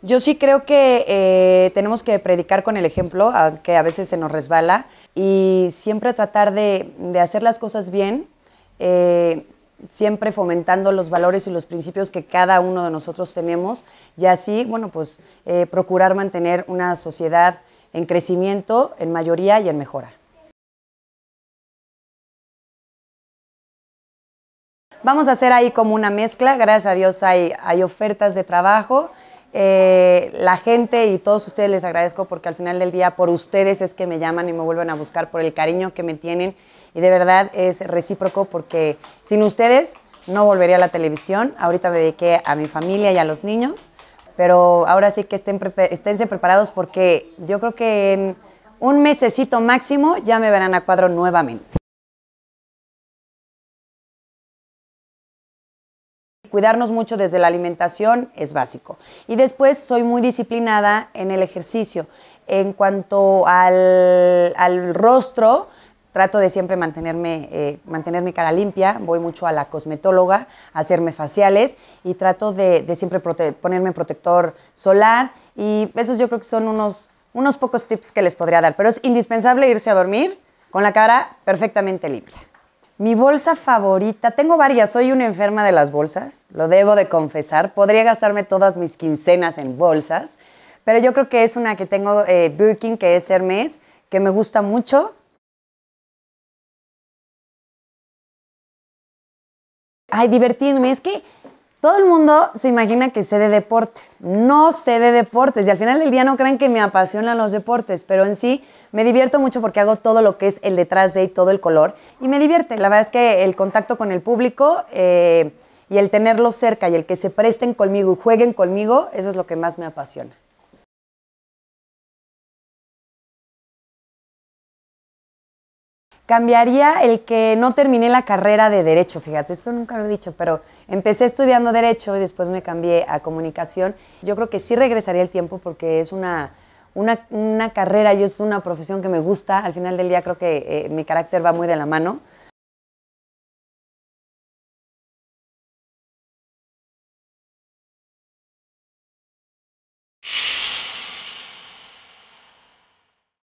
Yo sí creo que eh, tenemos que predicar con el ejemplo, que a veces se nos resbala, y siempre tratar de, hacer las cosas bien, eh, siempre fomentando los valores y los principios que cada uno de nosotros tenemos, y así, bueno, pues eh, procurar mantener una sociedad en crecimiento, en mayoría y en mejora. Vamos a hacer ahí como una mezcla, gracias a Dios hay, hay ofertas de trabajo, eh, la gente y todos ustedes les agradezco porque al final del día por ustedes es que me llaman y me vuelven a buscar por el cariño que me tienen y de verdad es recíproco porque sin ustedes no volvería a la televisión. Ahorita me dediqué a mi familia y a los niños, pero ahora sí que estén esténse preparados porque yo creo que en un mesecito máximo ya me verán a cuadro nuevamente. Cuidarnos mucho desde la alimentación es básico. Y después soy muy disciplinada en el ejercicio. En cuanto al, rostro, trato de siempre mantenerme, eh, mantener mi cara limpia, voy mucho a la cosmetóloga a hacerme faciales y trato de, siempre ponerme protector solar y esos yo creo que son unos, unos pocos tips que les podría dar, pero es indispensable irse a dormir con la cara perfectamente limpia. Mi bolsa favorita, tengo varias, soy una enferma de las bolsas, lo debo de confesar. Podría gastarme todas mis quincenas en bolsas, pero yo creo que es una que tengo, eh, Birkin, que es Hermes, que me gusta mucho. Ay, divertirme, es que todo el mundo se imagina que sé de deportes. No sé de deportes y al final del día no creen que me apasionan los deportes, pero en sí me divierto mucho porque hago todo lo que es el detrás de y todo el color y me divierte. La verdad es que el contacto con el público eh, y el tenerlo cerca y el que se presten conmigo y jueguen conmigo, eso es lo que más me apasiona. Cambiaría el que no terminé la carrera de Derecho, fíjate, esto nunca lo he dicho, pero empecé estudiando Derecho y después me cambié a Comunicación. Yo creo que sí regresaría el tiempo porque es una, carrera, yo es una profesión que me gusta, al final del día creo que eh, mi carácter va muy de la mano.